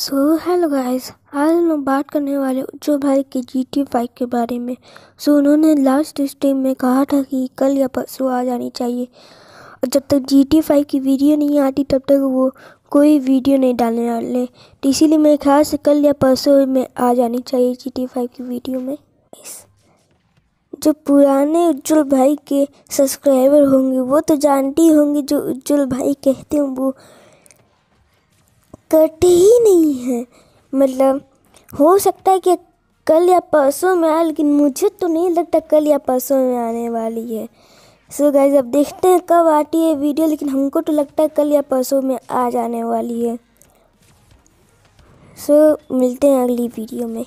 so hello guys आज हम लोग बात करने वाले जो भाई के जी टी फाइव के बारे में सो so, उन्होंने लास्ट स्ट्रीम में कहा था कि कल या परसों आ जानी चाहिए और जब तक जी टी फाइव की वीडियो नहीं आती तब तक वो कोई वीडियो नहीं डालने वाले तो इसीलिए मेरे ख्याल से कल या परसों में आ जानी चाहिए जी टी फाइव की वीडियो में जो पुराने उज्जवल भाई के सब्सक्राइबर होंगे वो तो जानती होंगी जो उज्जवल भाई कहते हैं वो कट ही नहीं है मतलब हो सकता है कि कल या परसों में आए लेकिन मुझे तो नहीं लगता कल या परसों में आने वाली है सो गाइज अब देखते हैं कब आती है वीडियो लेकिन हमको तो लगता है कल या परसों में आ जाने वाली है सो मिलते हैं अगली वीडियो में